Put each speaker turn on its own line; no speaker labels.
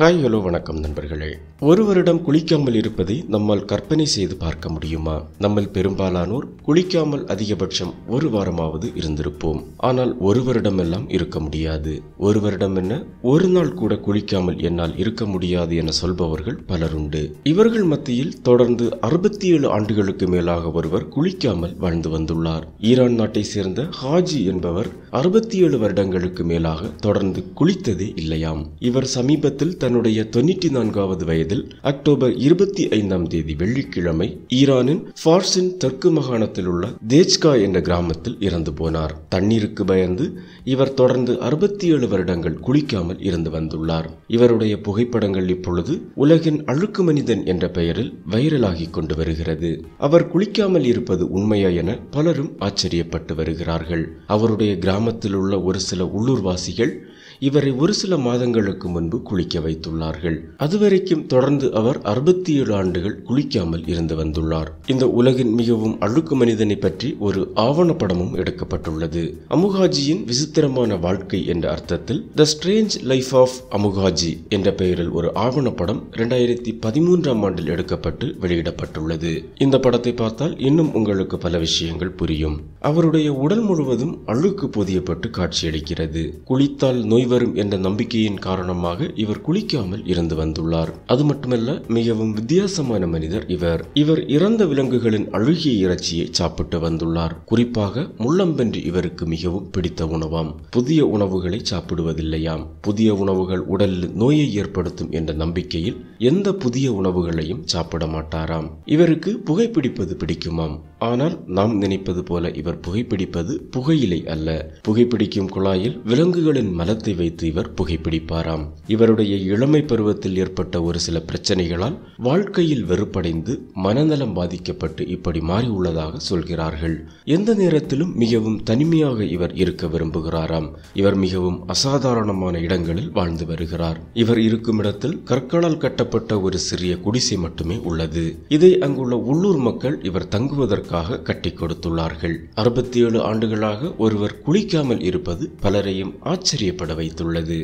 hi hello வணக்கம் நண்பர்களே ஒரு வருடம் குளிக்காமல் இருப்பதை நம்மால் கற்பனை செய்து பார்க்க முடியுமா நம்ம பெரும்பாலானோர் குளிக்காமல் அதிகபட்சம் ஒரு வாரமாவது இருந்திருப்போம் ஆனால் ஒரு வருடம் எல்லாம் இருக்க முடியாது ஒரு வருடம் என்ன ஒரு நாள் கூட குளிக்காமல் என்னால் இருக்க முடியாது என சொல்பவர்கள் பலருண்டு இவர்கள் மத்தியில் தொடர்ந்து அறுபத்தி ஏழு ஆண்டுகளுக்கு மேலாக ஒருவர் குளிக்காமல் வாழ்ந்து வந்துள்ளார் ஈரான் நாட்டை சேர்ந்த ஹாஜி என்பவர் அறுபத்தி ஏழு வருடங்களுக்கு மேலாக தொடர்ந்து குளித்ததே இல்லையாம் இவர் சமீபத்தில் தன் தன்னுடைய தொன்னூற்றி நான்காவது வயதில் அக்டோபர் இருபத்தி ஐந்தாம் தேதி வெள்ளிக்கிழமை ஈரானின் ஃபார்சின் தெற்கு மாகாணத்தில் உள்ள தேஜ்கா என்ற கிராமத்தில் இறந்து போனார் தண்ணீருக்கு பயந்து இவர் தொடர்ந்து அறுபத்தி ஏழு வருடங்கள் குளிக்காமல் இருந்து வந்துள்ளார் இவருடைய புகைப்படங்கள் இப்பொழுது உலகின் அழுக்கு மனிதன் என்ற பெயரில் வைரலாகி கொண்டு வருகிறது அவர் குளிக்காமல் இருப்பது உண்மையா என பலரும் ஆச்சரியப்பட்டு வருகிறார்கள் அவருடைய கிராமத்தில் உள்ள ஒரு சில உள்ளூர்வாசிகள் இவரை ஒரு சில மாதங்களுக்கு முன்பு குளிக்க வைத்துள்ளார்கள் அதுவரைக்கும் தொடர்ந்து அவர் அறுபத்தி ஏழு ஆண்டுகள் குளிக்காமல் இருந்து வந்துள்ளார் இந்த உலகின் மிகவும் அழுக்கு மனிதனை பற்றி ஒரு ஆவணப்படமும் எடுக்கப்பட்டுள்ளது அமுகாஜியின் விசித்திரமான வாழ்க்கை என்ற அர்த்தத்தில் த ஸ்ட்ரேஞ்ச் லைஃப் ஆஃப் அமுகாஜி என்ற பெயரில் ஒரு ஆவணப்படம் இரண்டாயிரத்தி பதிமூன்றாம் ஆண்டில் எடுக்கப்பட்டு வெளியிடப்பட்டுள்ளது இந்த படத்தை பார்த்தால் இன்னும் உங்களுக்கு பல விஷயங்கள் புரியும் அவருடைய உடல் முழுவதும் அழுக்கு பொதியப்பட்டு காட்சியளிக்கிறது குளித்தால் நோய் வரும் என்ற நம்பிக்கையின் காரணமாக இவர் குளிக்காமல் இருந்து வந்துள்ளார் அது மட்டுமல்ல மிகவும் வித்தியாசமான மனிதர் இவர் இவர் இறந்த விலங்குகளின் அழுகிய இறைச்சியை சாப்பிட்டு வந்துள்ளார் குறிப்பாக முள்ளம்பென்று இவருக்கு மிகவும் பிடித்த உணவாம் புதிய உணவுகளை சாப்பிடுவதில்லையாம் புதிய உணவுகள் உடலில் நோயை ஏற்படுத்தும் என்ற நம்பிக்கையில் எந்த புதிய உணவுகளையும் சாப்பிட மாட்டாராம் இவருக்கு புகைப்பிடிப்பது பிடிக்குமாம் ஆனால் நாம் நினைப்பது போல இவர் புகைப்பிடிப்பது புகையிலை அல்ல புகைப்பிடிக்கும் குழாயில் விலங்குகளின் மலத்தை வைத்து இவர் புகைப்பிடிப்பாராம் இவருடைய இளமை பருவத்தில் ஏற்பட்ட ஒரு சில பிரச்சனைகளால் வாழ்க்கையில் வெறுப்படைந்து மனநலம் பாதிக்கப்பட்டு இப்படி மாறியுள்ளதாக சொல்கிறார்கள் எந்த நேரத்திலும் மிகவும் தனிமையாக இவர் இருக்க விரும்புகிறாராம் இவர் மிகவும் அசாதாரணமான இடங்களில் வாழ்ந்து வருகிறார் இவர் இருக்கும் இடத்தில் கற்களால் கட்டப்பட்ட ஒரு சிறிய குடிசை மட்டுமே உள்ளது இதை அங்குள்ள உள்ளூர் மக்கள் இவர் தங்குவதற்கு அவருக்காக கட்டி கொடுத்துள்ளார்கள் அறுபத்தி ஏழு ஆண்டுகளாக ஒருவர் குளிக்காமல் இருப்பது பலரையும் ஆச்சரியப்பட வைத்துள்ளது